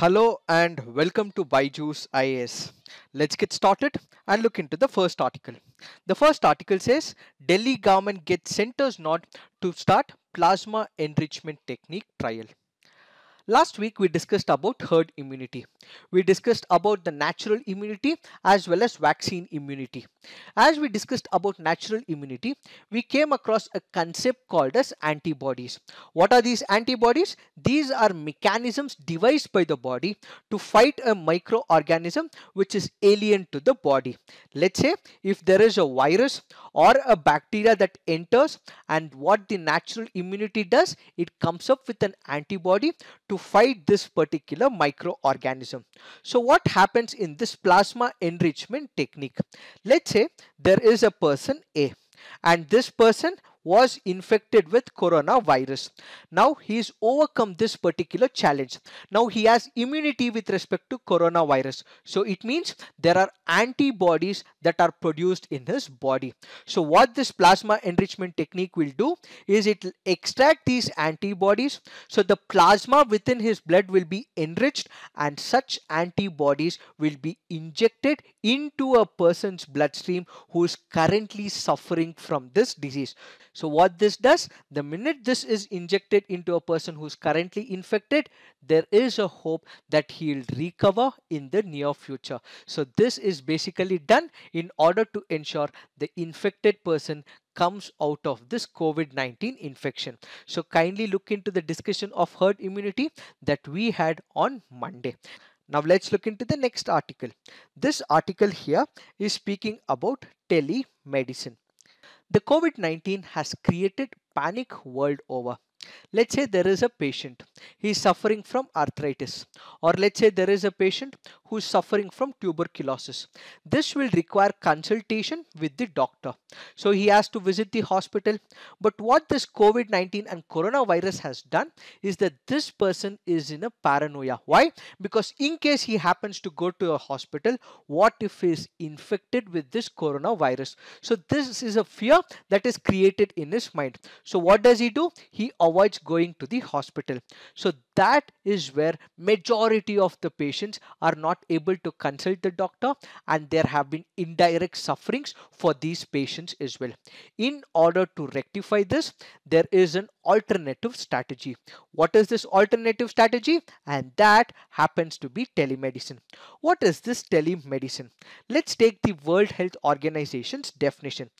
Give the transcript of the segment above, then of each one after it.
Hello and welcome to Byju's IAS. Let's get started and look into the first article. The first article says Delhi government gets centers nod to start plasma enrichment technique trial. Last week we discussed about herd immunity. We discussed about the natural immunity as well as vaccine immunity. As we discussed about natural immunity, we came across a concept called as antibodies. What are these antibodies? These are mechanisms devised by the body to fight a microorganism which is alien to the body. Let's say if there is a virus or a bacteria that enters and what the natural immunity does, it comes up with an antibody to to fight this particular microorganism. So what happens in this plasma enrichment technique? Let's say there is a person A and this person was infected with coronavirus. Now he's overcome this particular challenge. Now he has immunity with respect to coronavirus. So it means there are antibodies that are produced in his body. So what this plasma enrichment technique will do is it will extract these antibodies. So the plasma within his blood will be enriched and such antibodies will be injected into a person's bloodstream who is currently suffering from this disease. So what this does, the minute this is injected into a person who's currently infected, there is a hope that he'll recover in the near future. So this is basically done in order to ensure the infected person comes out of this COVID-19 infection. So kindly look into the discussion of herd immunity that we had on Monday. Now let's look into the next article. This article here is speaking about telemedicine. The COVID 19 has created panic world over. Let's say there is a patient, he is suffering from arthritis or let's say there is a patient who is suffering from tuberculosis. This will require consultation with the doctor. So he has to visit the hospital. But what this COVID-19 and coronavirus has done is that this person is in a paranoia. Why? Because in case he happens to go to a hospital, what if he is infected with this coronavirus? So this is a fear that is created in his mind. So what does he do? He avoids avoids going to the hospital. So that is where majority of the patients are not able to consult the doctor and there have been indirect sufferings for these patients as well. In order to rectify this, there is an alternative strategy. What is this alternative strategy? And that happens to be telemedicine. What is this telemedicine? Let's take the World Health Organization's definition.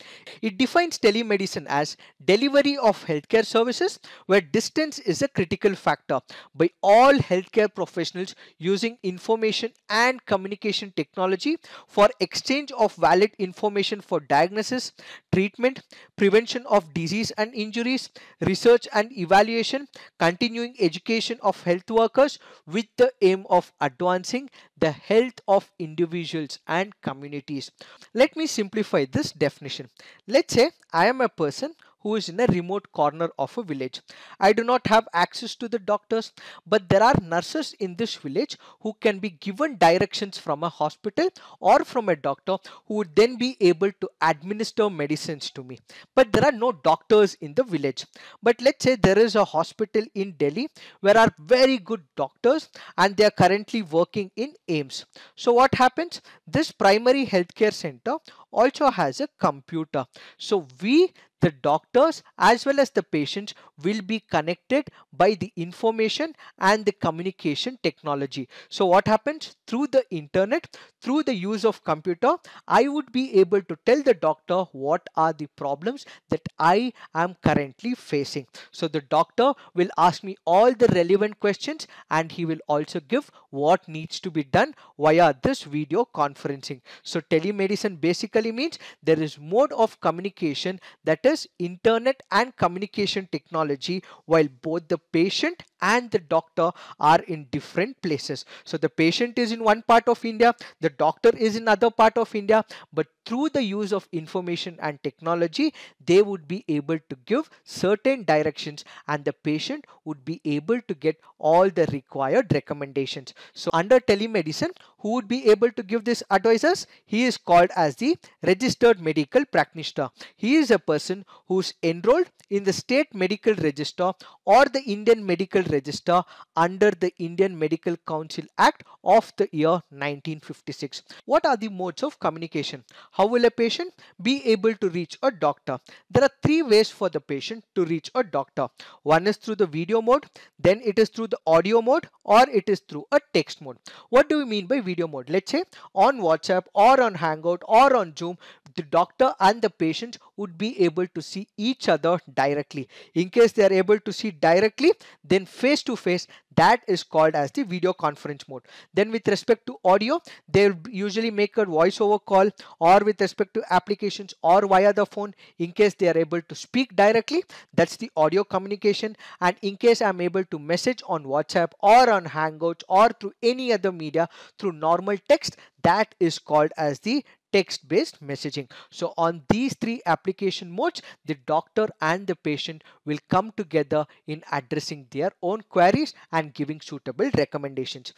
It defines telemedicine as delivery of healthcare services where distance is a critical factor by all healthcare professionals using information and communication technology for exchange of valid information for diagnosis, treatment, prevention of disease and injuries, research and evaluation, continuing education of health workers with the aim of advancing the health of individuals and communities. Let me simplify this definition. Let's say I am a person who is in a remote corner of a village. I do not have access to the doctors, but there are nurses in this village who can be given directions from a hospital or from a doctor who would then be able to administer medicines to me. But there are no doctors in the village. But let's say there is a hospital in Delhi where are very good doctors and they are currently working in AIMS. So what happens? This primary healthcare center also has a computer. So we, the doctors as well as the patients will be connected by the information and the communication technology. So what happens through the internet, through the use of computer, I would be able to tell the doctor what are the problems that I am currently facing. So the doctor will ask me all the relevant questions and he will also give what needs to be done via this video conferencing. So telemedicine basically Basically means there is mode of communication that is internet and communication technology while both the patient and the doctor are in different places. So the patient is in one part of India, the doctor is in other part of India, but through the use of information and technology, they would be able to give certain directions and the patient would be able to get all the required recommendations. So under telemedicine, who would be able to give this advices? He is called as the registered medical practitioner. He is a person who is enrolled in the state medical register or the Indian medical register under the Indian Medical Council Act of the year 1956. What are the modes of communication? How will a patient be able to reach a doctor? There are three ways for the patient to reach a doctor. One is through the video mode, then it is through the audio mode or it is through a text mode. What do we mean by video? video mode. Let's say on WhatsApp or on Hangout or on Zoom, the doctor and the patient would be able to see each other directly. In case they are able to see directly, then face to face, that is called as the video conference mode. Then with respect to audio, they usually make a voice over call or with respect to applications or via the phone. In case they are able to speak directly, that's the audio communication. And in case I'm able to message on WhatsApp or on Hangouts or through any other media through normal text, that is called as the text-based messaging. So on these three application modes, the doctor and the patient will come together in addressing their own queries and giving suitable recommendations.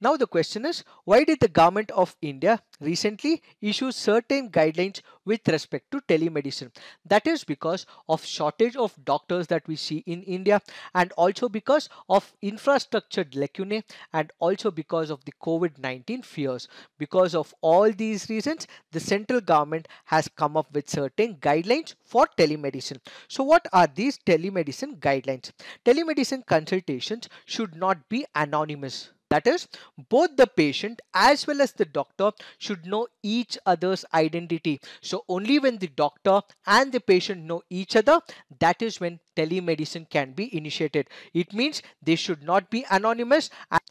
Now the question is, why did the government of India recently issued certain guidelines with respect to telemedicine. That is because of shortage of doctors that we see in India and also because of infrastructure lacunae and also because of the COVID-19 fears. Because of all these reasons, the central government has come up with certain guidelines for telemedicine. So what are these telemedicine guidelines? Telemedicine consultations should not be anonymous that is, both the patient as well as the doctor should know each other's identity. So only when the doctor and the patient know each other, that is when telemedicine can be initiated. It means they should not be anonymous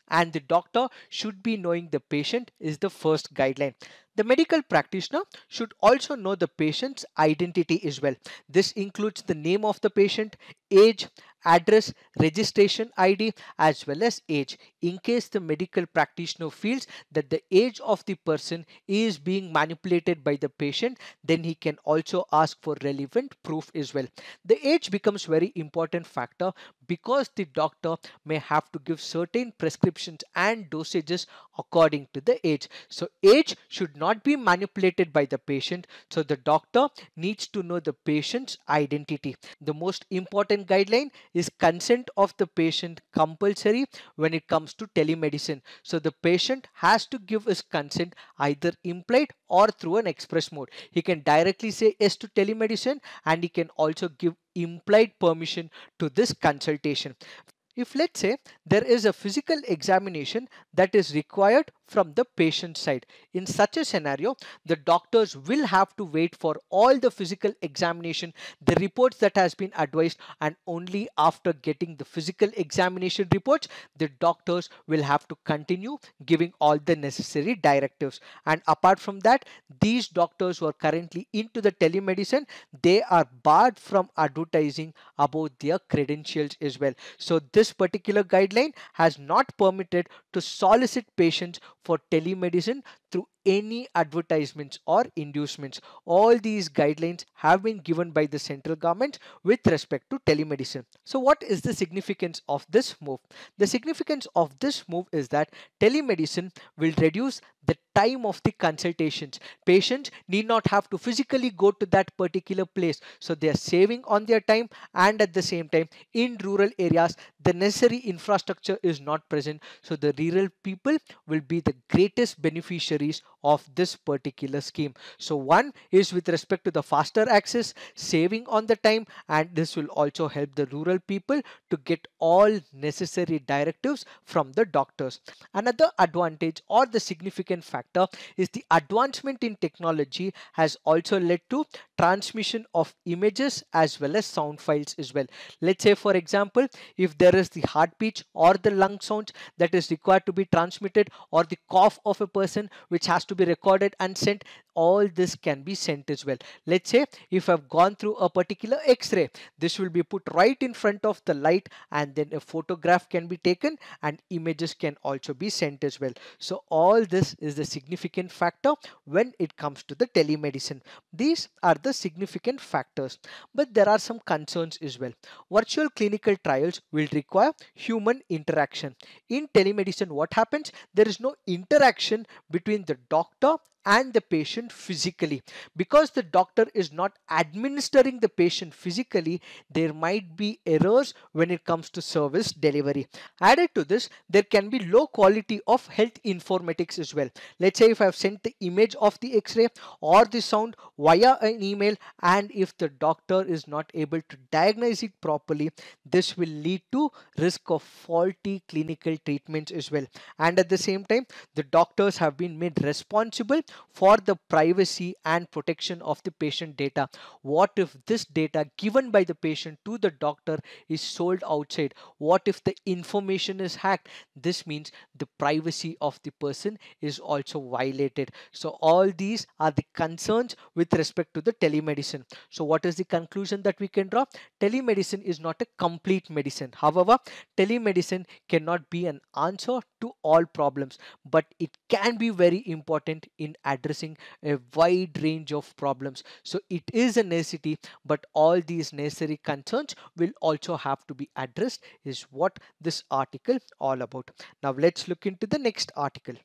and the doctor should be knowing the patient is the first guideline. The medical practitioner should also know the patient's identity as well. This includes the name of the patient, age, address, registration ID as well as age in case the medical practitioner feels that the age of the person is being manipulated by the patient then he can also ask for relevant proof as well. The age becomes very important factor because the doctor may have to give certain prescriptions and dosages according to the age. So age should not be manipulated by the patient. So the doctor needs to know the patient's identity. The most important guideline is consent of the patient compulsory when it comes to telemedicine? So the patient has to give his consent either implied or through an express mode. He can directly say yes to telemedicine and he can also give implied permission to this consultation. If let's say there is a physical examination that is required from the patient side. In such a scenario, the doctors will have to wait for all the physical examination, the reports that has been advised and only after getting the physical examination reports, the doctors will have to continue giving all the necessary directives. And apart from that, these doctors who are currently into the telemedicine, they are barred from advertising about their credentials as well. So this particular guideline has not permitted to solicit patients for telemedicine through any advertisements or inducements. All these guidelines have been given by the central government with respect to telemedicine. So what is the significance of this move? The significance of this move is that telemedicine will reduce the time of the consultations. Patients need not have to physically go to that particular place. So they are saving on their time and at the same time in rural areas the necessary infrastructure is not present. So the rural people will be the greatest beneficiary stories of this particular scheme. So one is with respect to the faster access, saving on the time and this will also help the rural people to get all necessary directives from the doctors. Another advantage or the significant factor is the advancement in technology has also led to transmission of images as well as sound files as well. Let's say for example, if there is the heartbeat or the lung sounds that is required to be transmitted or the cough of a person which has to to be recorded and sent all this can be sent as well. Let's say if I've gone through a particular x-ray, this will be put right in front of the light and then a photograph can be taken and images can also be sent as well. So all this is the significant factor when it comes to the telemedicine. These are the significant factors, but there are some concerns as well. Virtual clinical trials will require human interaction. In telemedicine, what happens? There is no interaction between the doctor and the patient physically. Because the doctor is not administering the patient physically, there might be errors when it comes to service delivery. Added to this, there can be low quality of health informatics as well. Let's say if I've sent the image of the x-ray or the sound via an email and if the doctor is not able to diagnose it properly, this will lead to risk of faulty clinical treatments as well. And at the same time, the doctors have been made responsible for the privacy and protection of the patient data. What if this data given by the patient to the doctor is sold outside? What if the information is hacked? This means the privacy of the person is also violated. So all these are the concerns with respect to the telemedicine. So what is the conclusion that we can draw? Telemedicine is not a complete medicine. However, telemedicine cannot be an answer to all problems, but it can be very important in addressing a wide range of problems. So it is a necessity, but all these necessary concerns will also have to be addressed is what this article all about. Now let's look into the next article.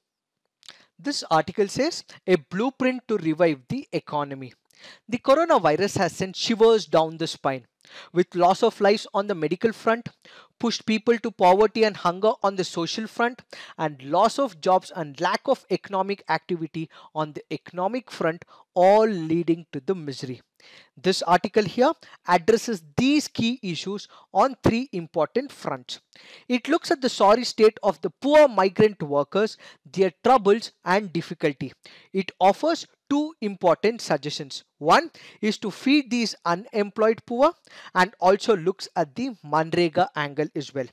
This article says a blueprint to revive the economy. The coronavirus has sent shivers down the spine. With loss of lives on the medical front, pushed people to poverty and hunger on the social front and loss of jobs and lack of economic activity on the economic front all leading to the misery. This article here addresses these key issues on three important fronts. It looks at the sorry state of the poor migrant workers, their troubles and difficulty. It offers two important suggestions. One is to feed these unemployed poor and also looks at the Manrega angle as well.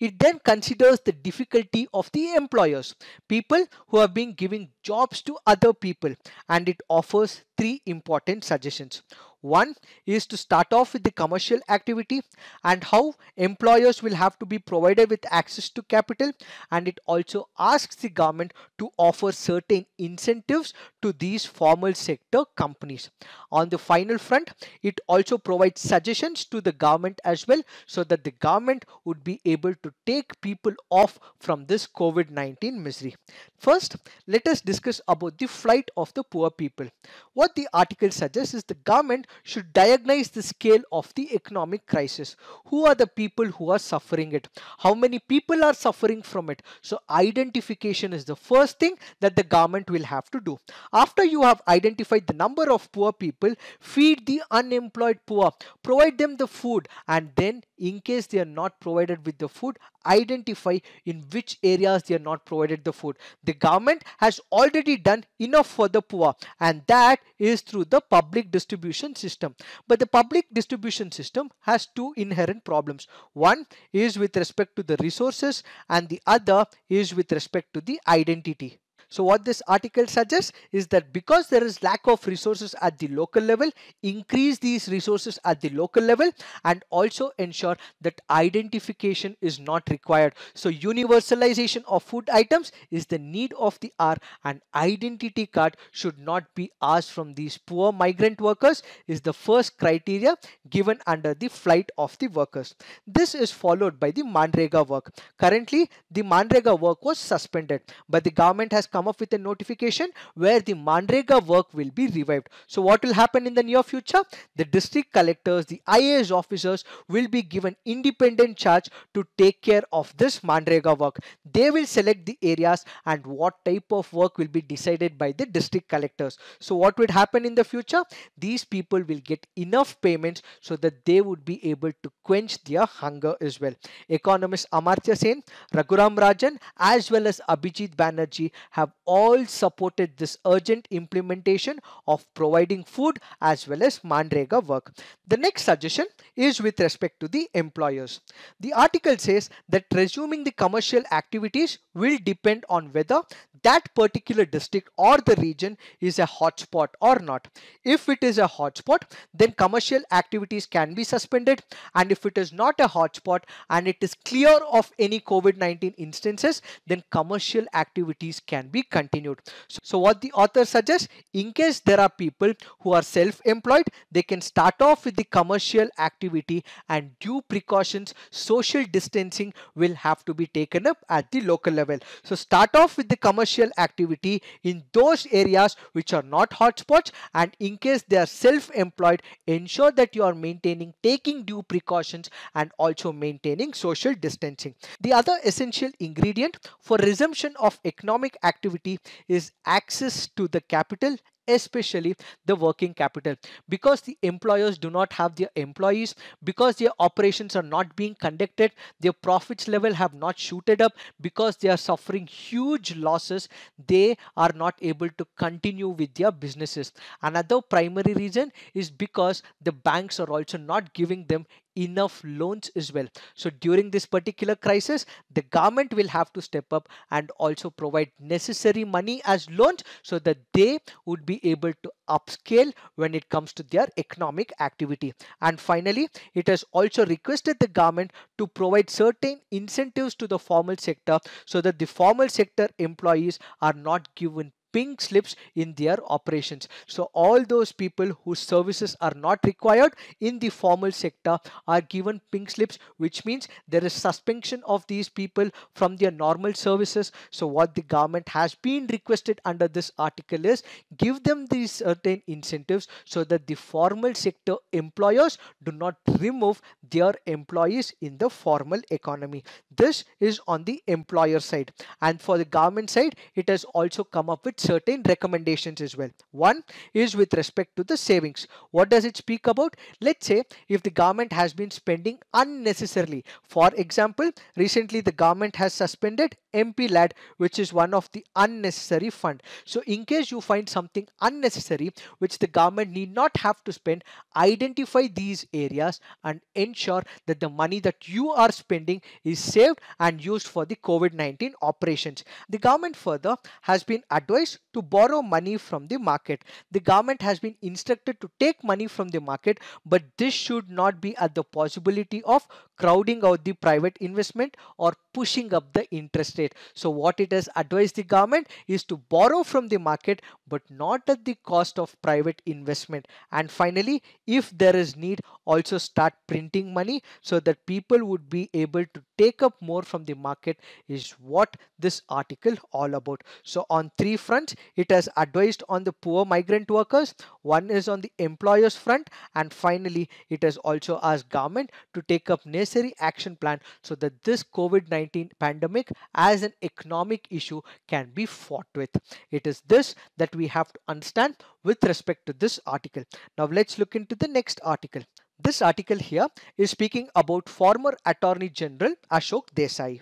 It then considers the difficulty of the employers, people who have been giving jobs to other people and it offers three important suggestions. One is to start off with the commercial activity and how employers will have to be provided with access to capital and it also asks the government to offer certain incentives to these formal sector companies. On the final front, it also provides suggestions to the government as well so that the government would be able to take people off from this COVID-19 misery. First, let us discuss about the flight of the poor people. What the article suggests is the government should diagnose the scale of the economic crisis. Who are the people who are suffering it? How many people are suffering from it? So identification is the first thing that the government will have to do. After you have identified the number of poor people, feed the unemployed poor, provide them the food and then in case they are not provided with the food, identify in which areas they are not provided the food. The government has already done enough for the poor and that is through the public distribution system. But the public distribution system has two inherent problems. One is with respect to the resources and the other is with respect to the identity. So what this article suggests is that because there is lack of resources at the local level, increase these resources at the local level and also ensure that identification is not required. So universalization of food items is the need of the hour and identity card should not be asked from these poor migrant workers is the first criteria given under the flight of the workers. This is followed by the Mandrega work. Currently, the Mandrega work was suspended, but the government has come come up with a notification where the Mandrega work will be revived. So what will happen in the near future? The district collectors, the IAS officers will be given independent charge to take care of this Mandrega work. They will select the areas and what type of work will be decided by the district collectors. So what would happen in the future? These people will get enough payments so that they would be able to quench their hunger as well. Economists Amartya Sen, Raghuram Rajan as well as Abhijit Banerjee have have all supported this urgent implementation of providing food as well as Mandrega work. The next suggestion is with respect to the employers. The article says that resuming the commercial activities will depend on whether that particular district or the region is a hotspot or not. If it is a hotspot, then commercial activities can be suspended and if it is not a hotspot and it is clear of any COVID-19 instances, then commercial activities can be be continued. So what the author suggests, in case there are people who are self-employed, they can start off with the commercial activity and due precautions, social distancing will have to be taken up at the local level. So start off with the commercial activity in those areas which are not hotspots and in case they are self-employed, ensure that you are maintaining, taking due precautions and also maintaining social distancing. The other essential ingredient for resumption of economic activity activity is access to the capital especially the working capital because the employers do not have their employees because their operations are not being conducted their profits level have not shooted up because they are suffering huge losses they are not able to continue with their businesses another primary reason is because the banks are also not giving them enough loans as well. So during this particular crisis, the government will have to step up and also provide necessary money as loans so that they would be able to upscale when it comes to their economic activity. And finally, it has also requested the government to provide certain incentives to the formal sector so that the formal sector employees are not given pink slips in their operations. So all those people whose services are not required in the formal sector are given pink slips which means there is suspension of these people from their normal services. So what the government has been requested under this article is give them these certain incentives so that the formal sector employers do not remove their employees in the formal economy. This is on the employer side and for the government side it has also come up with certain recommendations as well. One is with respect to the savings. What does it speak about? Let's say if the government has been spending unnecessarily. For example, recently the government has suspended MP LAD, which is one of the unnecessary fund. So in case you find something unnecessary, which the government need not have to spend, identify these areas and ensure that the money that you are spending is saved and used for the COVID-19 operations. The government further has been advised to borrow money from the market. The government has been instructed to take money from the market, but this should not be at the possibility of crowding out the private investment or pushing up the interest rate. So what it has advised the government is to borrow from the market but not at the cost of private investment. And finally, if there is need, also start printing money so that people would be able to take up more from the market is what this article all about. So on three fronts, it has advised on the poor migrant workers. One is on the employers front. And finally, it has also asked government to take up necessary action plan so that this COVID-19 pandemic as an economic issue can be fought with. It is this that we have to understand with respect to this article. Now let's look into the next article. This article here is speaking about former Attorney General Ashok Desai.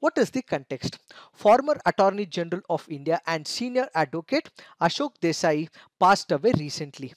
What is the context? Former Attorney General of India and senior advocate Ashok Desai passed away recently.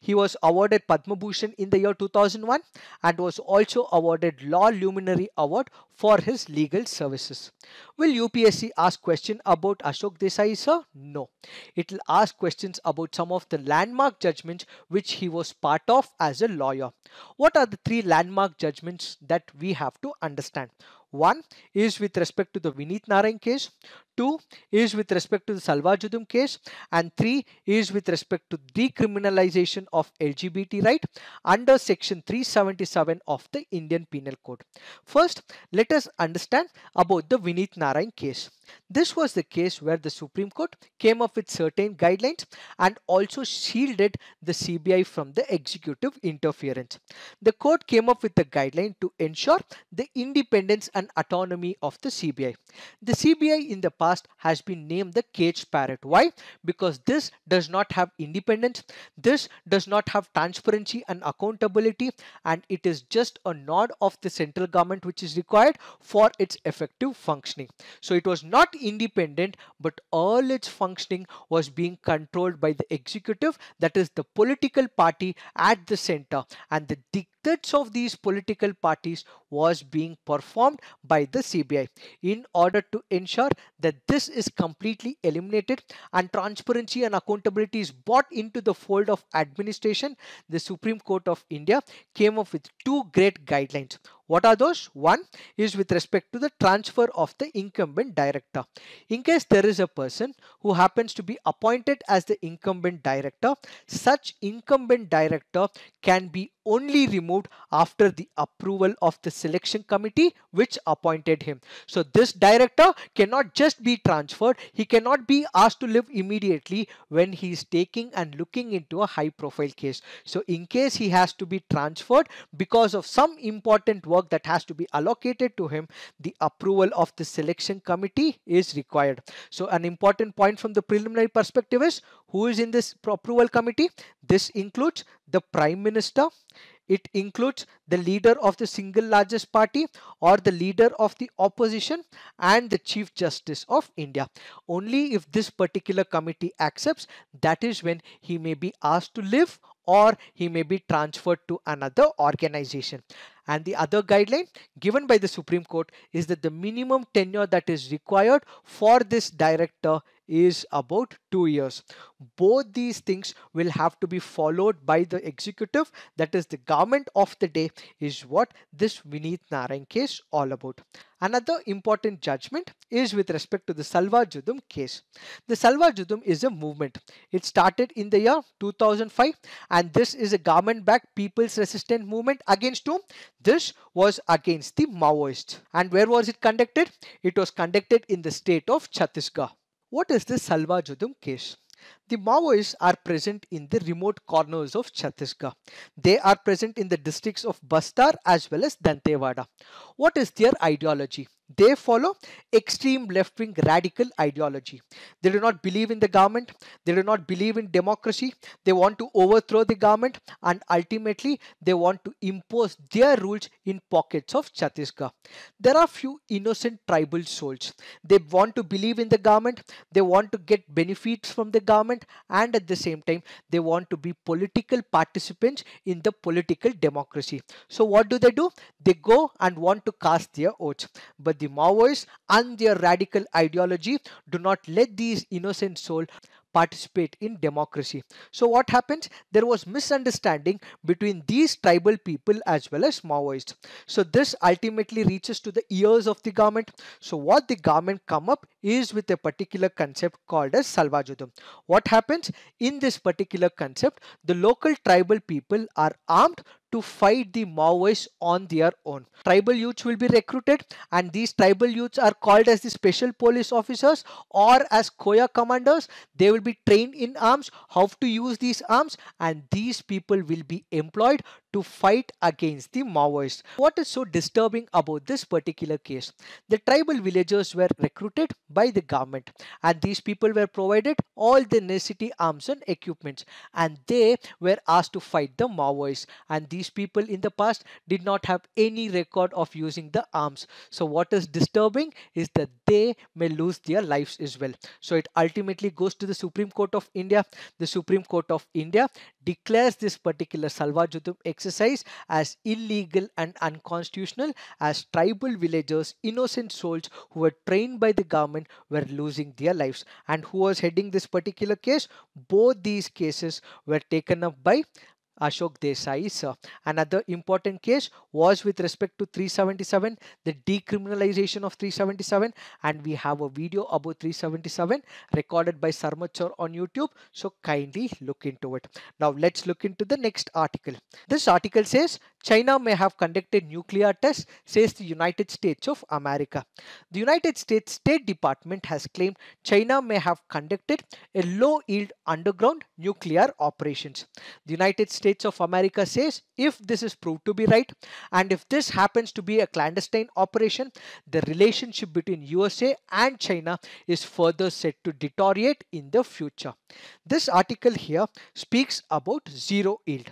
He was awarded Padma Bhushan in the year 2001 and was also awarded Law Luminary Award for his legal services. Will UPSC ask question about Ashok Desai sir? No. It will ask questions about some of the landmark judgments which he was part of as a lawyer. What are the three landmark judgments that we have to understand? One is with respect to the Vinith Narayan case. Two is with respect to the Salvajudum case and three is with respect to decriminalization of LGBT right under section 377 of the Indian Penal Code. First, let us understand about the Vinith Narayan case. This was the case where the Supreme Court came up with certain guidelines and also shielded the CBI from the executive interference. The court came up with the guideline to ensure the independence and autonomy of the CBI. The CBI in the past past has been named the caged parrot. Why? Because this does not have independence, this does not have transparency and accountability and it is just a nod of the central government which is required for its effective functioning. So it was not independent but all its functioning was being controlled by the executive that is the political party at the center and the Thirds of these political parties was being performed by the CBI in order to ensure that this is completely eliminated and transparency and accountability is brought into the fold of administration the Supreme Court of India came up with two great guidelines what are those? One is with respect to the transfer of the incumbent director. In case there is a person who happens to be appointed as the incumbent director, such incumbent director can be only removed after the approval of the selection committee which appointed him. So this director cannot just be transferred. He cannot be asked to leave immediately when he is taking and looking into a high profile case. So in case he has to be transferred because of some important work work that has to be allocated to him, the approval of the selection committee is required. So an important point from the preliminary perspective is who is in this approval committee? This includes the prime minister. It includes the leader of the single largest party or the leader of the opposition and the Chief Justice of India. Only if this particular committee accepts, that is when he may be asked to leave or he may be transferred to another organization. And the other guideline given by the Supreme Court is that the minimum tenure that is required for this director is about two years. Both these things will have to be followed by the executive, that is the government of the day, is what this Vineet Narayan case all about. Another important judgment is with respect to the Salwa Judum case. The Salwa Judum is a movement. It started in the year 2005 and this is a government-backed people's resistance movement against whom? This was against the Maoists. And where was it conducted? It was conducted in the state of Chhattisgarh. What is this Salwa Judum case? The Maoists are present in the remote corners of Chhattisgarh. They are present in the districts of Bastar as well as Dantewada. What is their ideology? They follow extreme left-wing radical ideology. They do not believe in the government. They do not believe in democracy. They want to overthrow the government and ultimately they want to impose their rules in pockets of Chhattisgarh. There are few innocent tribal souls. They want to believe in the government. They want to get benefits from the government and at the same time they want to be political participants in the political democracy. So what do they do? They go and want to cast their votes. But with the Maoists and their radical ideology. Do not let these innocent souls participate in democracy. So what happens? There was misunderstanding between these tribal people as well as Maoists. So this ultimately reaches to the ears of the government. So what the government come up is with a particular concept called as Salvajudam. What happens? In this particular concept, the local tribal people are armed to fight the Maoists on their own. Tribal youths will be recruited and these tribal youths are called as the special police officers or as Koya commanders. They will be trained in arms, how to use these arms and these people will be employed to fight against the Maoists. What is so disturbing about this particular case? The tribal villagers were recruited by the government and these people were provided all the necessary arms and equipments and they were asked to fight the Maoists and these people in the past did not have any record of using the arms. So what is disturbing is that they may lose their lives as well. So it ultimately goes to the Supreme Court of India. The Supreme Court of India declares this particular Salwa Judum exercise as illegal and unconstitutional as tribal villagers, innocent souls who were trained by the government were losing their lives. And who was heading this particular case? Both these cases were taken up by Ashok Desai sir. Another important case was with respect to 377, the decriminalization of 377 and we have a video about 377 recorded by Sarmachar on YouTube. So kindly look into it. Now let's look into the next article. This article says China may have conducted nuclear tests, says the United States of America. The United States State Department has claimed China may have conducted a low-yield underground nuclear operations. The United States of America says if this is proved to be right and if this happens to be a clandestine operation, the relationship between USA and China is further set to deteriorate in the future. This article here speaks about zero yield.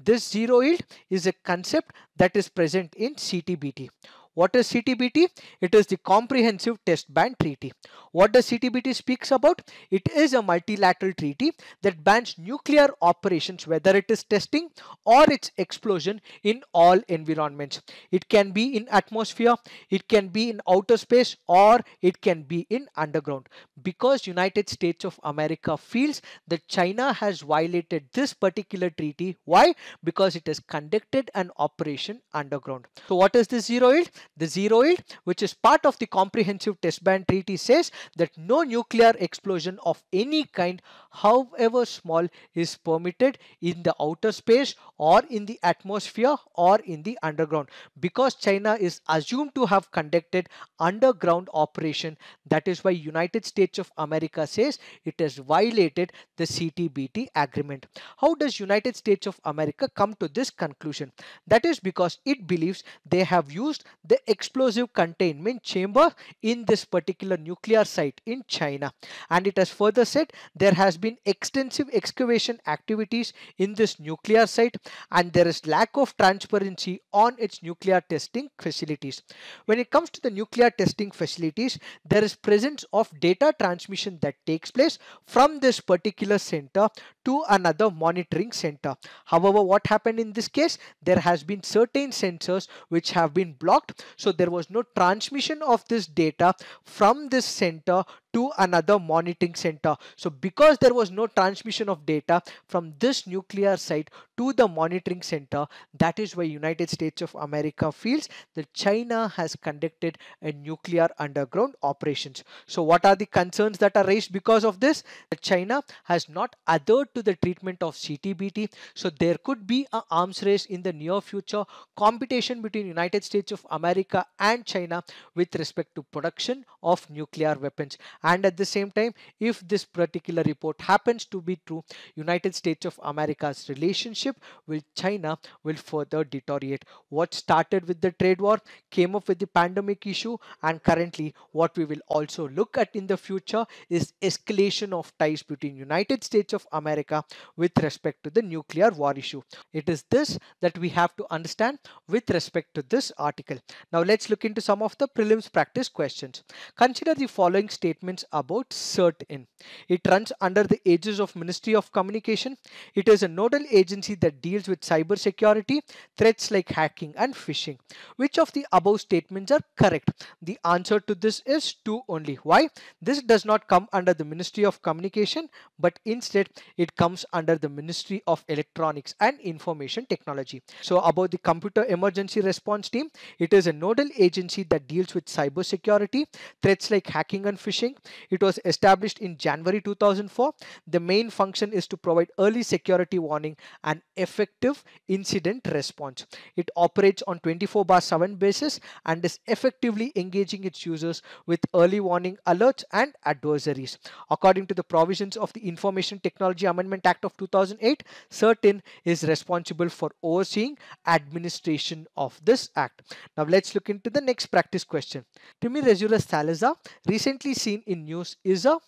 This zero yield is a concept that is present in CTBT. What is CTBT? It is the Comprehensive Test Ban Treaty. What does CTBT speaks about? It is a multilateral treaty that bans nuclear operations, whether it is testing or its explosion in all environments. It can be in atmosphere, it can be in outer space or it can be in underground. Because United States of America feels that China has violated this particular treaty. Why? Because it has conducted an operation underground. So what is this zero yield? The zero yield, which is part of the comprehensive test ban treaty says that no nuclear explosion of any kind, however small, is permitted in the outer space or in the atmosphere or in the underground. Because China is assumed to have conducted underground operation, that is why United States of America says it has violated the CTBT agreement. How does United States of America come to this conclusion? That is because it believes they have used the explosive containment chamber in this particular nuclear site in China. And it has further said there has been extensive excavation activities in this nuclear site and there is lack of transparency on its nuclear testing facilities. When it comes to the nuclear testing facilities, there is presence of data transmission that takes place from this particular center to another monitoring center. However, what happened in this case? There has been certain sensors which have been blocked so there was no transmission of this data from this center to another monitoring center. So because there was no transmission of data from this nuclear site to the monitoring center, that is why United States of America feels that China has conducted a nuclear underground operations. So what are the concerns that are raised because of this? China has not adhered to the treatment of CTBT. So there could be an arms race in the near future, competition between United States of America and China with respect to production of nuclear weapons and at the same time if this particular report happens to be true united states of america's relationship with china will further deteriorate what started with the trade war came up with the pandemic issue and currently what we will also look at in the future is escalation of ties between united states of america with respect to the nuclear war issue it is this that we have to understand with respect to this article now let's look into some of the prelims practice questions consider the following statement statements about CERT-IN. It runs under the aegis of Ministry of Communication. It is a nodal agency that deals with cybersecurity, threats like hacking and phishing. Which of the above statements are correct? The answer to this is 2 only. Why? This does not come under the Ministry of Communication, but instead it comes under the Ministry of Electronics and Information Technology. So about the Computer Emergency Response Team, it is a nodal agency that deals with cybersecurity, threats like hacking and phishing. It was established in January 2004. The main function is to provide early security warning and effective incident response. It operates on 24 bar 7 basis and is effectively engaging its users with early warning alerts and advisories. According to the provisions of the Information Technology Amendment Act of 2008, CERTIN is responsible for overseeing administration of this act. Now let's look into the next practice question. Timmy Resula Salazar, recently seen in use is a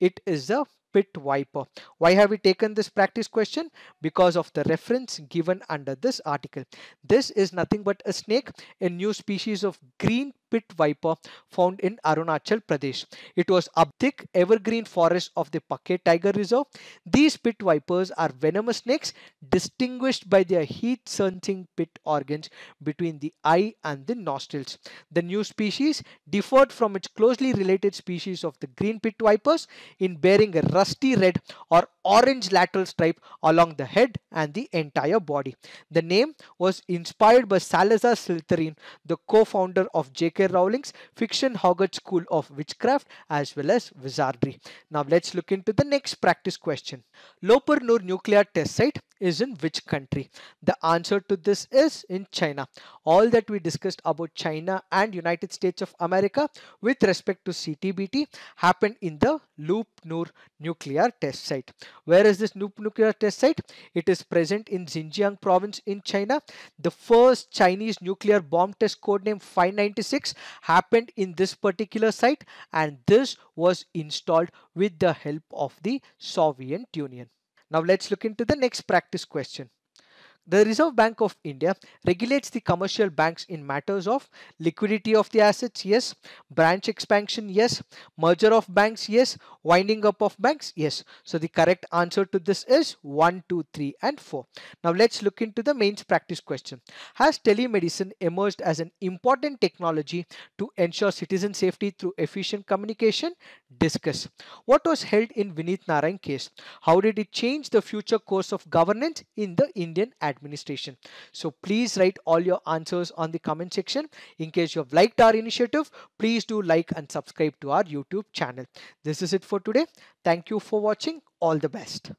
it is a pit wiper. Why have we taken this practice question? Because of the reference given under this article. This is nothing but a snake, a new species of green pit viper found in Arunachal Pradesh. It was a thick evergreen forest of the Paket Tiger Reserve. These pit vipers are venomous snakes distinguished by their heat sensing pit organs between the eye and the nostrils. The new species differed from its closely related species of the green pit vipers in bearing a rusty red or orange lateral stripe along the head and the entire body. The name was inspired by Salazar Slytherin, the co-founder of J.K. Rowling's fiction Hogwarts School of Witchcraft as well as Wizardry. Now let's look into the next practice question. Lopernur nuclear test site is in which country? The answer to this is in China. All that we discussed about China and United States of America with respect to CTBT happened in the Loop Nur nuclear test site. Where is this Loop nuclear test site? It is present in Xinjiang province in China. The first Chinese nuclear bomb test codename 596 happened in this particular site and this was installed with the help of the Soviet Union. Now let's look into the next practice question. The Reserve Bank of India regulates the commercial banks in matters of liquidity of the assets, yes. Branch expansion, yes. Merger of banks, yes. Winding up of banks, yes. So the correct answer to this is 1, 2, 3 and 4. Now let's look into the mains practice question. Has telemedicine emerged as an important technology to ensure citizen safety through efficient communication? Discuss. What was held in Vinith Narayan case? How did it change the future course of governance in the Indian administration? administration. So please write all your answers on the comment section. In case you have liked our initiative, please do like and subscribe to our YouTube channel. This is it for today. Thank you for watching. All the best.